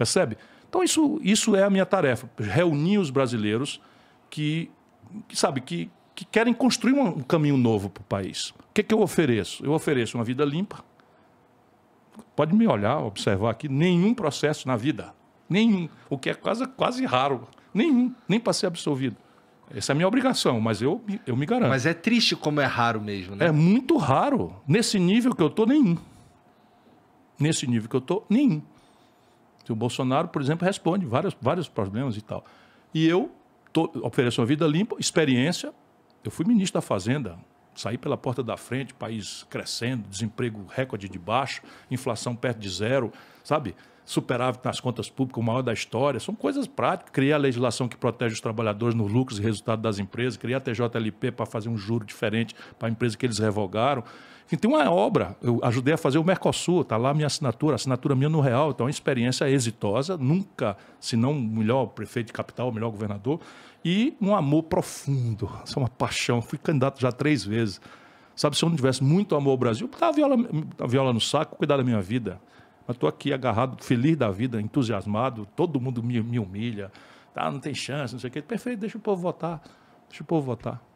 Percebe? Então isso, isso é a minha tarefa, reunir os brasileiros que, que sabe, que, que querem construir um, um caminho novo para o país. O que, que eu ofereço? Eu ofereço uma vida limpa. Pode me olhar, observar aqui, nenhum processo na vida. Nenhum. O que é quase, quase raro. Nenhum. Nem para ser absolvido. Essa é a minha obrigação, mas eu, eu me garanto. Mas é triste como é raro mesmo, né? É muito raro. Nesse nível que eu estou, nenhum. Nesse nível que eu estou, nenhum o Bolsonaro, por exemplo, responde vários, vários problemas e tal. E eu tô, ofereço uma vida limpa, experiência. Eu fui ministro da Fazenda, saí pela porta da frente, país crescendo, desemprego recorde de baixo, inflação perto de zero, sabe? superávit nas contas públicas, o maior da história. São coisas práticas. Criar a legislação que protege os trabalhadores nos lucros e resultado das empresas, criar a TJLP para fazer um juro diferente para a empresa que eles revogaram. Enfim, tem uma obra. Eu ajudei a fazer o Mercosul, está lá a minha assinatura, a assinatura minha no Real. Então, é uma experiência exitosa. Nunca, se não o melhor prefeito de capital, o melhor governador. E um amor profundo. Isso é uma paixão. Fui candidato já três vezes. Sabe, se eu não tivesse muito amor ao Brasil, eu botava a viola, a viola no saco, cuidar da minha vida. Mas estou aqui agarrado, feliz da vida, entusiasmado, todo mundo me, me humilha, tá, não tem chance, não sei o quê. Perfeito, deixa o povo votar. Deixa o povo votar.